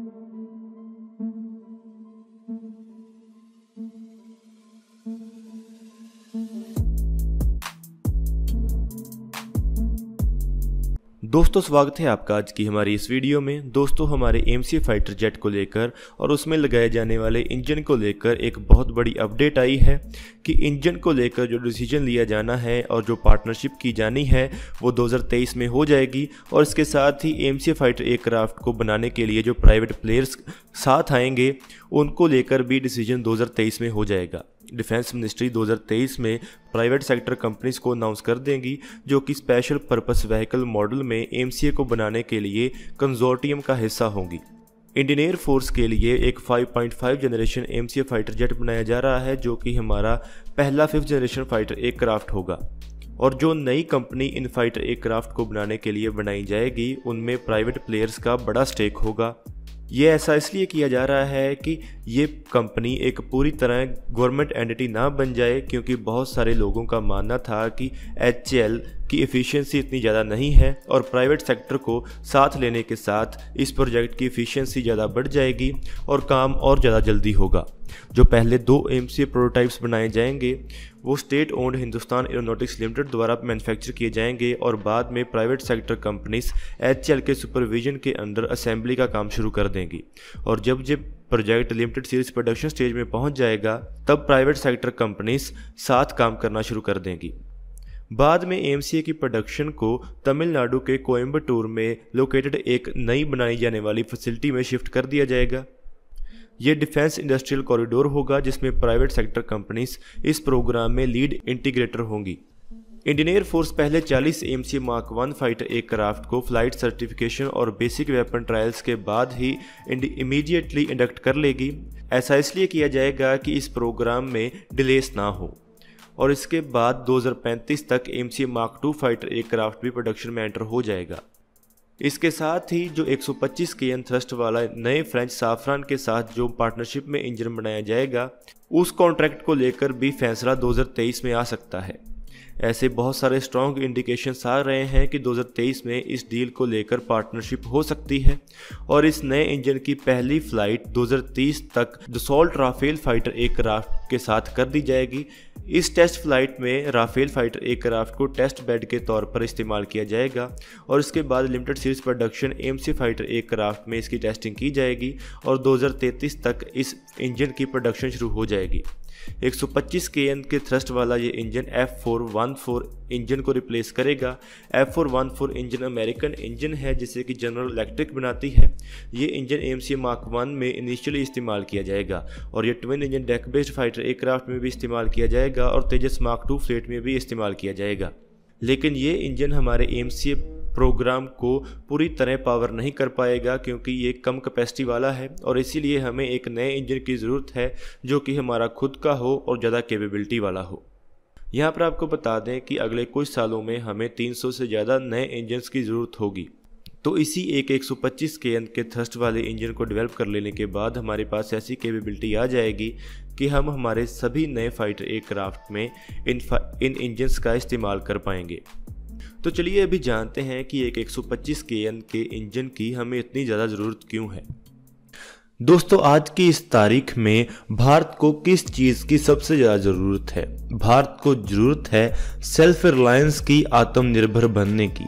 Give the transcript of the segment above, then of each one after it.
Thank you. दोस्तों स्वागत है आपका आज की हमारी इस वीडियो में दोस्तों हमारे एम फाइटर जेट को लेकर और उसमें लगाए जाने वाले इंजन को लेकर एक बहुत बड़ी अपडेट आई है कि इंजन को लेकर जो डिसीजन लिया जाना है और जो पार्टनरशिप की जानी है वो 2023 में हो जाएगी और इसके साथ ही एम फाइटर एयरक्राफ्ट को बनाने के लिए जो प्राइवेट प्लेयर्स साथ आएंगे उनको लेकर भी डिसीजन दो में हो जाएगा डिफेंस मिनिस्ट्री 2023 में प्राइवेट सेक्टर कंपनीज को अनाउंस कर देंगी जो कि स्पेशल पर्पस व्हीकल मॉडल में एम को बनाने के लिए कंजोर्टियम का हिस्सा होंगी इंडियन एयर फोर्स के लिए एक 5.5 जनरेशन एम फाइटर जेट बनाया जा रहा है जो कि हमारा पहला फिफ्थ जनरेशन फाइटर एयरक्राफ्ट होगा और जो नई कंपनी इन फाइटर एयरक्राफ्ट को बनाने के लिए बनाई जाएगी उनमें प्राइवेट प्लेयर्स का बड़ा स्टेक होगा ये ऐसा इसलिए किया जा रहा है कि ये कंपनी एक पूरी तरह गवर्नमेंट एंटिटी ना बन जाए क्योंकि बहुत सारे लोगों का मानना था कि एच की एफिशिएंसी इतनी ज़्यादा नहीं है और प्राइवेट सेक्टर को साथ लेने के साथ इस प्रोजेक्ट की एफिशिएंसी ज़्यादा बढ़ जाएगी और काम और ज़्यादा जल्दी होगा जो पहले दो एम प्रोटोटाइप्स बनाए जाएंगे वो state owned Hindustan aeronautics limited द्वारा मैन्युफैक्चर किए जाएंगे और बाद में प्राइवेट सेक्टर कंपनीज एच के सुपरविजन के अंडर असेंबली का काम शुरू कर देंगी और जब जब project limited series production stage में पहुंच जाएगा तब प्राइवेट सेक्टर कंपनीज साथ काम करना शुरू कर देंगी बाद में एम की प्रोडक्शन को तमिलनाडु के कोयम्बटूर में लोकेटेड एक नई बनाई जाने वाली फैसिलिटी में शिफ्ट कर दिया जाएगा ये डिफेंस इंडस्ट्रियल कॉरिडोर होगा जिसमें प्राइवेट सेक्टर कंपनीज इस प्रोग्राम में लीड इंटीग्रेटर होंगी इंडियन एयरफोर्स पहले 40 M C mark one fighter aircraft को फ्लाइट सर्टिफिकेशन और बेसिक वेपन ट्रायल्स के बाद ही इमीडिएटली इंडक्ट कर लेगी ऐसा इसलिए किया जाएगा कि इस प्रोग्राम में डिलेस ना हो और इसके बाद 2035 तक M C mark two fighter aircraft भी प्रोडक्शन में एंटर हो जाएगा इसके साथ ही जो 125 के एन थ्रस्ट वाला नए फ्रेंच साफरान के साथ जो पार्टनरशिप में इंजन बनाया जाएगा उस कॉन्ट्रैक्ट को लेकर भी फैसला 2023 में आ सकता है ऐसे बहुत सारे स्ट्रॉन्ग इंडिकेशंस आ रहे हैं कि 2023 में इस डील को लेकर पार्टनरशिप हो सकती है और इस नए इंजन की पहली फ्लाइट 2030 तक दसोल्ट राफेल फाइटर एयरक्राफ्ट के साथ कर दी जाएगी इस टेस्ट फ्लाइट में राफेल फाइटर एयरक्राफ्ट को टेस्ट बेड के तौर पर इस्तेमाल किया जाएगा और इसके बाद limited series production M C fighter aircraft में इसकी टेस्टिंग की जाएगी और 2033 तक इस इंजन की प्रोडक्शन शुरू हो जाएगी 125 पच्चीस के थ्रस्ट वाला ये engine F four one four engine को रिप्लेस करेगा F four one four engine American engine है जिसे कि जनरल इलेक्ट्रिक बनाती है ये engine M C mark one में इनिशियली इस्तेमाल किया जाएगा और ये twin engine deck based fighter aircraft में भी इस्तेमाल किया जाएगा और तेजस मार्क टू फ्लेट में भी इस्तेमाल किया जाएगा लेकिन ये इंजन हमारे एम सी प्रोग्राम को पूरी तरह पावर नहीं कर पाएगा क्योंकि ये कम कैपेसिटी वाला है और इसीलिए हमें एक नए इंजन की ज़रूरत है जो कि हमारा खुद का हो और ज़्यादा कैपेबिलिटी वाला हो यहाँ पर आपको बता दें कि अगले कुछ सालों में हमें 300 से ज़्यादा नए इंजन्स की ज़रूरत होगी तो इसी एक 125 के अंत के थ्रस्ट वाले इंजन को डेवलप कर लेने के बाद हमारे पास ऐसी कैपेबिलिटी आ जाएगी कि हम हमारे सभी नए फाइटर एयरक्राफ्ट में इन इन इंजन्स का इस्तेमाल कर पाएंगे तो चलिए अभी जानते हैं कि एक 125 kN के इंजन की हमें इतनी ज़्यादा ज़रूरत क्यों है दोस्तों आज की इस तारीख में भारत को किस चीज़ की सबसे ज़्यादा ज़रूरत है भारत को ज़रूरत है सेल्फ रिलायंस की आत्मनिर्भर बनने की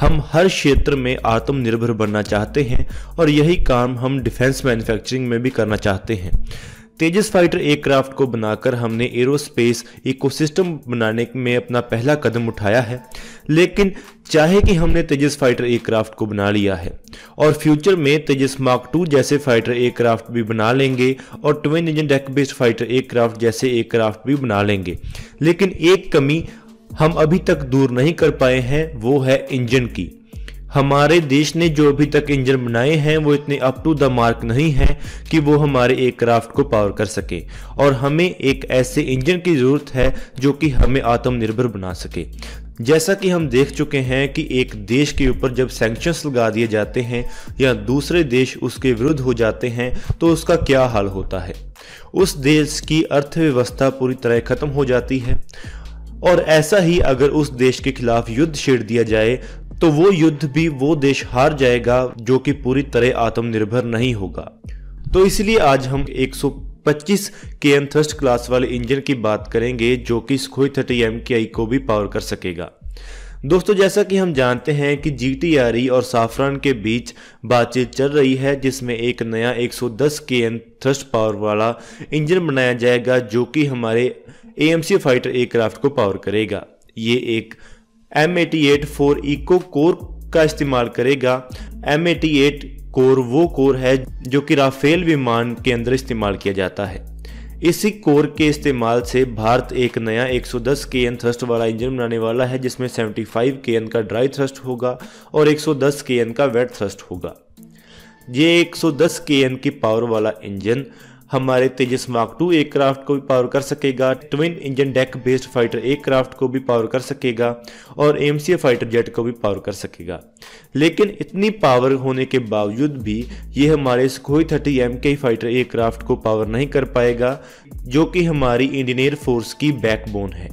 हम हर क्षेत्र में आत्मनिर्भर बनना चाहते हैं और यही काम हम डिफेंस मैन्युफैक्चरिंग में भी करना चाहते हैं तेजस फाइटर एयरक्राफ्ट को बनाकर हमने एरोस्पेस इकोसिस्टम बनाने में अपना पहला कदम उठाया है लेकिन चाहे कि हमने तेजस फाइटर एयरक्राफ्ट को बना लिया है और फ्यूचर में तेजस मार्क टू जैसे फाइटर एयरक्राफ्ट भी बना लेंगे और twin engine deck based fighter aircraft जैसे एयरक्राफ्ट भी बना लेंगे लेकिन एक कमी हम अभी तक दूर नहीं कर पाए हैं वो है इंजन की हमारे देश ने जो अभी तक इंजन बनाए हैं वो इतने अप टू द मार्क नहीं हैं कि वो हमारे एयरक्राफ्ट को पावर कर सके और हमें एक ऐसे इंजन की ज़रूरत है जो कि हमें आत्मनिर्भर बना सके जैसा कि हम देख चुके हैं कि एक देश के ऊपर जब सैंक्शंस लगा दिए जाते हैं या दूसरे देश उसके विरुद्ध हो जाते हैं तो उसका क्या हाल होता है उस देश की अर्थव्यवस्था पूरी तरह ख़त्म हो जाती है और ऐसा ही अगर उस देश के खिलाफ युद्ध छेड़ दिया जाए तो वो युद्ध भी वो देश हार जाएगा जो कि पूरी तरह आत्मनिर्भर नहीं होगा तो इसलिए आज हम 125 के एम थर्स्ट क्लास वाले इंजन की बात करेंगे जो कि स्कोई थर्टी एम के आई को भी पावर कर सकेगा दोस्तों जैसा कि हम जानते हैं कि जी टी e और साफरान के बीच बातचीत चल रही है जिसमें एक नया 110 के एन थ्रस्ट पावर वाला इंजन बनाया जाएगा जो कि हमारे ए फाइटर एयरक्राफ्ट को पावर करेगा ये एक M eighty eight four eco core का इस्तेमाल करेगा एम एटी एट कोर वो कोर है जो कि राफेल विमान के अंदर इस्तेमाल किया जाता है इसी कोर के इस्तेमाल से भारत एक नया 110 के एन थ्रस्ट वाला इंजन बनाने वाला है जिसमें 75 के एन का ड्राई थ्रस्ट होगा और 110 के एन का वेट थ्रस्ट होगा ये 110 के एन की पावर वाला इंजन हमारे तेजस मार्क टू एयरक्राफ्ट को भी पावर कर सकेगा twin engine deck based fighter aircraft को भी पावर कर सकेगा और एम फाइटर जेट को भी पावर कर सकेगा लेकिन इतनी पावर होने के बावजूद भी ये हमारे Sukhoi thirty M K fighter aircraft को पावर नहीं कर पाएगा जो कि हमारी इंडियन फोर्स की बैकबोन है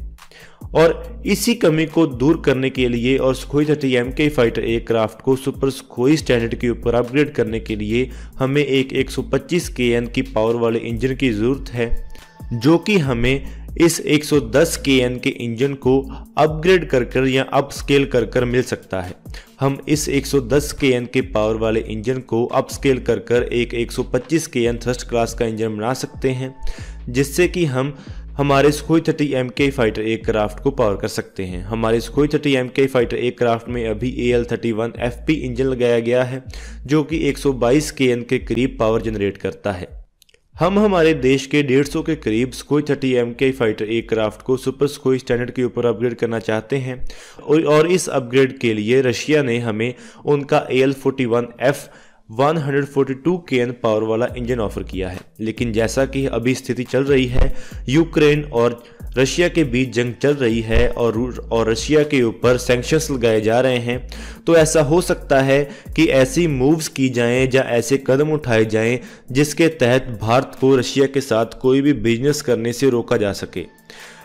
और इसी कमी को दूर करने के लिए और Sukhoi thirty M K fighter aircraft को सुपर सुखोई स्टैंडर्ड के ऊपर अपग्रेड करने के लिए हमें एक 125 एन की पावर वाले इंजन की ज़रूरत है जो कि हमें इस 110 केएन के इंजन को अपग्रेड कर कर या अपस्केल कर कर मिल सकता है हम इस 110 केएन के पावर वाले इंजन को अपस्केल कर कर एक 125 एन थर्स्ट क्लास का इंजन बना सकते हैं जिससे कि हम हमारे Sukhoi thirty M K fighter aircraft को पावर कर सकते हैं हमारे Sukhoi thirty M K fighter aircraft में अभी A L thirty one F P engine लगाया गया है जो कि एक सौ बाईस के एन के करीब पावर जनरेट करता है हम हमारे देश के डेढ़ सौ के करीब Sukhoi thirty M K fighter aircraft को सुपर स्कोई स्टैंडर्ड के ऊपर अपग्रेड करना चाहते हैं और इस अपग्रेड के लिए रशिया ने हमें उनका A L forty one F 142 K N power वाला इंजन ऑफर किया है लेकिन जैसा कि अभी स्थिति चल रही है यूक्रेन और रशिया के बीच जंग चल रही है और और रशिया के ऊपर सेंक्शंस लगाए जा रहे हैं तो ऐसा हो सकता है कि ऐसी मूव्स की जाएं या ऐसे कदम उठाए जाएं जिसके तहत भारत को रशिया के साथ कोई भी बिजनेस करने से रोका जा सके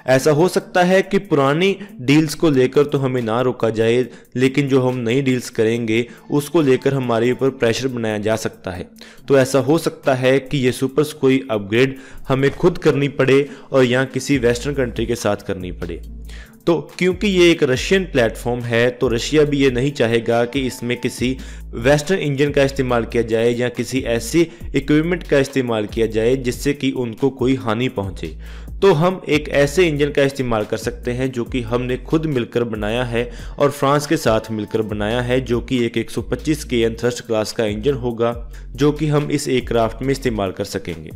ऐसा हो सकता है कि पुरानी डील्स को लेकर तो हमें ना रोका जाए लेकिन जो हम नई डील्स करेंगे उसको लेकर हमारे ऊपर प्रेशर बनाया जा सकता है तो ऐसा हो सकता है कि ये सुपर्स कोई अपग्रेड हमें खुद करनी पड़े और या किसी वेस्टर्न कंट्री के साथ करनी पड़े तो क्योंकि ये एक रशियन प्लेटफॉर्म है तो रशिया भी ये नहीं चाहेगा कि इसमें किसी वेस्टर्न इंजन का इस्तेमाल किया जाए या किसी ऐसी इक्विपमेंट का इस्तेमाल किया जाए जिससे कि उनको कोई हानि पहुंचे तो हम एक ऐसे इंजन का इस्तेमाल कर सकते हैं जो कि हमने खुद मिलकर बनाया है और फ्रांस के साथ मिलकर बनाया है जो कि एक 125 के एन थ्रस्ट क्लास का इंजन होगा जो कि हम इस एयरक्राफ्ट में इस्तेमाल कर सकेंगे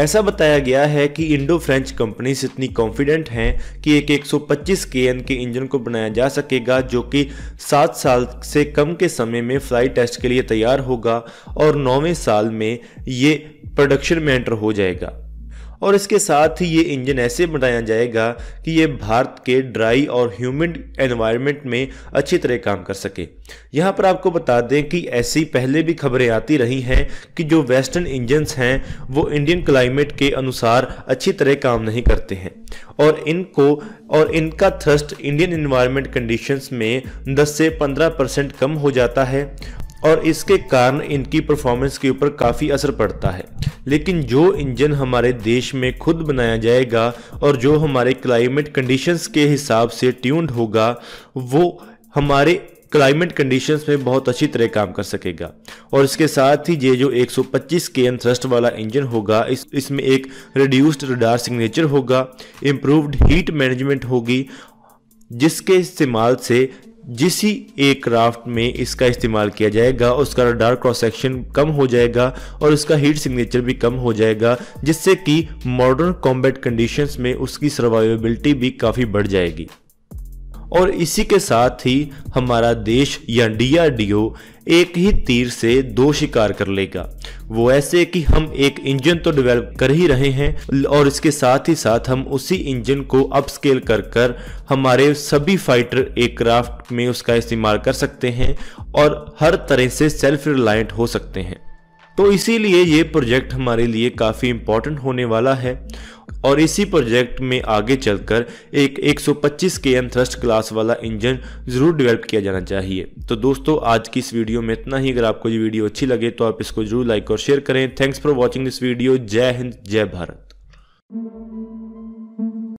ऐसा बताया गया है कि इंडो फ्रेंच कंपनीज इतनी कॉन्फिडेंट हैं कि एक 125 के एन के इंजन को बनाया जा सकेगा जो कि सात साल से कम के समय में फ्लाई टेस्ट के लिए तैयार होगा और नौवें साल में ये प्रोडक्शन में एंटर हो जाएगा और इसके साथ ही ये इंजन ऐसे बनाया जाएगा कि ये भारत के ड्राई और ह्यूमिड एनवायरनमेंट में अच्छी तरह काम कर सके यहाँ पर आपको बता दें कि ऐसी पहले भी खबरें आती रही हैं कि जो वेस्टर्न इंजन्स हैं वो इंडियन क्लाइमेट के अनुसार अच्छी तरह काम नहीं करते हैं और इनको और इनका थ्रस्ट इंडियन इन्वायरमेंट कंडीशंस में 10 से 15 परसेंट कम हो जाता है और इसके कारण इनकी परफॉर्मेंस के ऊपर काफ़ी असर पड़ता है लेकिन जो इंजन हमारे देश में खुद बनाया जाएगा और जो हमारे क्लाइमेट कंडीशंस के हिसाब से ट्यून्ड होगा वो हमारे क्लाइमेट कंडीशंस में बहुत अच्छी तरह काम कर सकेगा और इसके साथ ही ये जो 125 के थ्रस्ट वाला इंजन होगा इस इसमें एक रिड्यूस्ड रडार सिग्नेचर होगा इम्प्रूव्ड हीट मैनेजमेंट होगी जिसके इस्तेमाल से जिस ही एयरक्राफ्ट में इसका इस्तेमाल किया जाएगा उसका रडार क्रॉस सेक्शन कम हो जाएगा और उसका हीट सिग्नेचर भी कम हो जाएगा जिससे कि मॉडर्न कॉम्बैट कंडीशंस में उसकी सर्वाइवेबिलिटी भी काफ़ी बढ़ जाएगी और इसी के साथ ही हमारा देश या डीआरडीओ एक ही तीर से दो शिकार कर लेगा वो ऐसे कि हम एक इंजन तो डेवलप कर ही रहे हैं और इसके साथ ही साथ हम उसी इंजन को अपस्केल कर कर हमारे सभी फाइटर एयरक्राफ्ट में उसका इस्तेमाल कर सकते हैं और हर तरह से सेल्फ रिलायंट हो सकते हैं तो इसीलिए ये प्रोजेक्ट हमारे लिए काफ़ी इम्पोर्टेंट होने वाला है और इसी प्रोजेक्ट में आगे चलकर एक 125 के एम थ्रस्ट क्लास वाला इंजन ज़रूर डेवलप किया जाना चाहिए तो दोस्तों आज की इस वीडियो में इतना ही अगर आपको ये वीडियो अच्छी लगे तो आप इसको जरूर लाइक और शेयर करें thanks for watching this video जय हिंद जय भारत